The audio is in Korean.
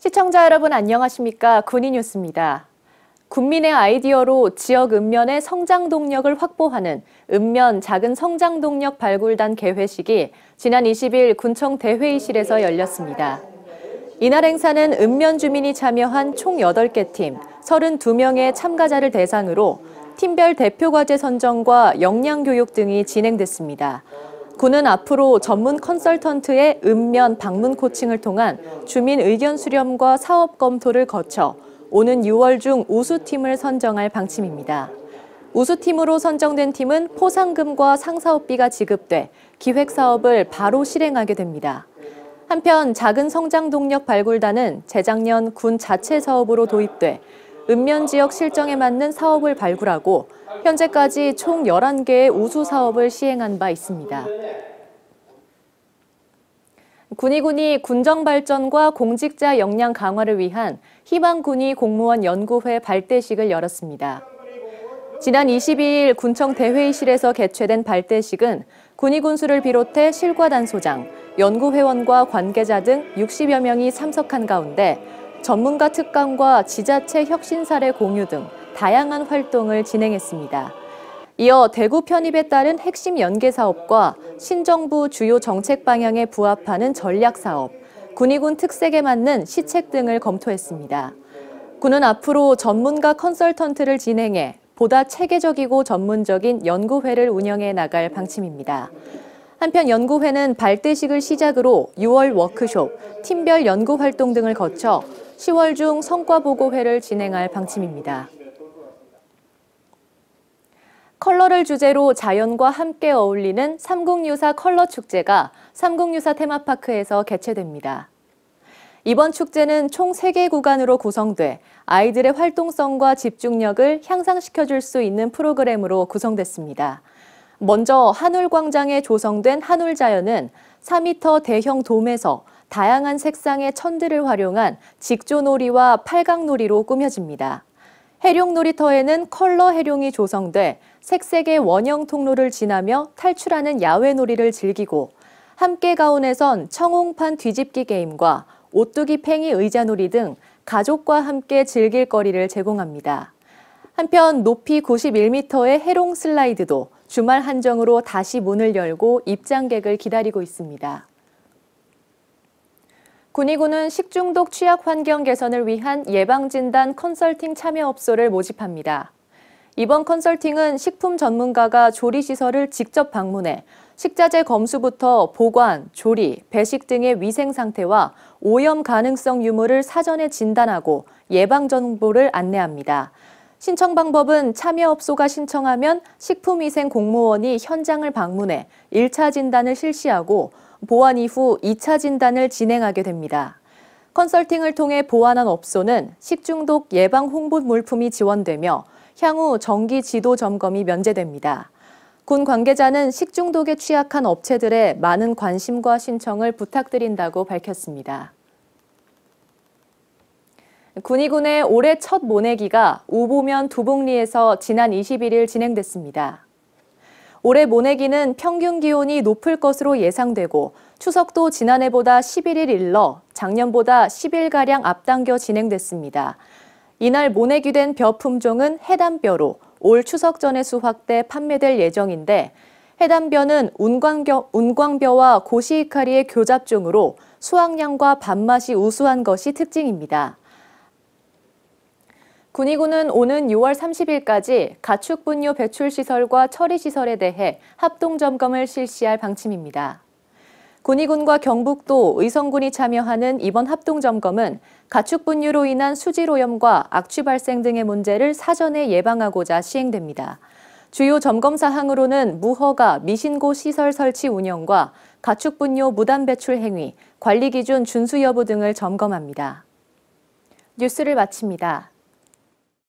시청자 여러분 안녕하십니까? 군인 뉴스입니다. 국민의 아이디어로 지역 읍면의 성장 동력을 확보하는 읍면 작은 성장 동력 발굴단 개회식이 지난 20일 군청 대회의실에서 열렸습니다. 이날 행사는 읍면 주민이 참여한 총 8개 팀, 32명의 참가자를 대상으로 팀별 대표 과제 선정과 역량 교육 등이 진행됐습니다. 군은 앞으로 전문 컨설턴트의 읍면 방문 코칭을 통한 주민 의견 수렴과 사업 검토를 거쳐 오는 6월 중 우수팀을 선정할 방침입니다. 우수팀으로 선정된 팀은 포상금과 상사업비가 지급돼 기획사업을 바로 실행하게 됩니다. 한편 작은 성장 동력 발굴단은 재작년 군 자체 사업으로 도입돼 읍면 지역 실정에 맞는 사업을 발굴하고 현재까지 총 11개의 우수 사업을 시행한 바 있습니다. 군의군이 군정 발전과 공직자 역량 강화를 위한 희망군의 공무원 연구회 발대식을 열었습니다. 지난 22일 군청 대회의실에서 개최된 발대식은 군의군수를 비롯해 실과단 소장, 연구회원과 관계자 등 60여 명이 참석한 가운데 전문가 특강과 지자체 혁신 사례 공유 등 다양한 활동을 진행했습니다. 이어 대구 편입에 따른 핵심 연계 사업과 신정부 주요 정책 방향에 부합하는 전략 사업, 군의군 특색에 맞는 시책 등을 검토했습니다. 군은 앞으로 전문가 컨설턴트를 진행해 보다 체계적이고 전문적인 연구회를 운영해 나갈 방침입니다. 한편 연구회는 발대식을 시작으로 6월 워크숍, 팀별 연구 활동 등을 거쳐 10월 중 성과보고회를 진행할 방침입니다. 컬러를 주제로 자연과 함께 어울리는 삼국유사 컬러 축제가 삼국유사 테마파크에서 개최됩니다. 이번 축제는 총 3개 구간으로 구성돼 아이들의 활동성과 집중력을 향상시켜줄 수 있는 프로그램으로 구성됐습니다. 먼저 한울광장에 조성된 한울자연은 4m 대형 돔에서 다양한 색상의 천들을 활용한 직조놀이와 팔각놀이로 꾸며집니다. 해룡 놀이터에는 컬러 해룡이 조성돼 색색의 원형 통로를 지나며 탈출하는 야외 놀이를 즐기고 함께 가온에선 청홍판 뒤집기 게임과 오뚜기 팽이 의자놀이 등 가족과 함께 즐길 거리를 제공합니다. 한편 높이 91m의 해롱 슬라이드도 주말 한정으로 다시 문을 열고 입장객을 기다리고 있습니다. 군의군은 식중독 취약 환경 개선을 위한 예방진단 컨설팅 참여업소를 모집합니다. 이번 컨설팅은 식품 전문가가 조리시설을 직접 방문해 식자재 검수부터 보관, 조리, 배식 등의 위생 상태와 오염 가능성 유무를 사전에 진단하고 예방 정보를 안내합니다. 신청 방법은 참여업소가 신청하면 식품위생공무원이 현장을 방문해 1차 진단을 실시하고 보완 이후 2차 진단을 진행하게 됩니다. 컨설팅을 통해 보완한 업소는 식중독 예방 홍보 물품이 지원되며 향후 정기 지도 점검이 면제됩니다. 군 관계자는 식중독에 취약한 업체들의 많은 관심과 신청을 부탁드린다고 밝혔습니다. 군이군의 올해 첫 모내기가 우보면 두봉리에서 지난 21일 진행됐습니다. 올해 모내기는 평균 기온이 높을 것으로 예상되고 추석도 지난해보다 11일 일러 작년보다 10일가량 앞당겨 진행됐습니다. 이날 모내기된 벼 품종은 해담벼로 올 추석 전에 수확 돼 판매될 예정인데 해담벼는 운광벼, 운광벼와 고시이카리의 교잡종으로 수확량과 밥맛이 우수한 것이 특징입니다. 군의군은 오는 6월 30일까지 가축분뇨 배출시설과 처리시설에 대해 합동점검을 실시할 방침입니다. 군의군과 경북도, 의성군이 참여하는 이번 합동점검은 가축분뇨로 인한 수질오염과 악취 발생 등의 문제를 사전에 예방하고자 시행됩니다. 주요 점검 사항으로는 무허가 미신고 시설 설치 운영과 가축분뇨 무단 배출 행위, 관리 기준 준수 여부 등을 점검합니다. 뉴스를 마칩니다.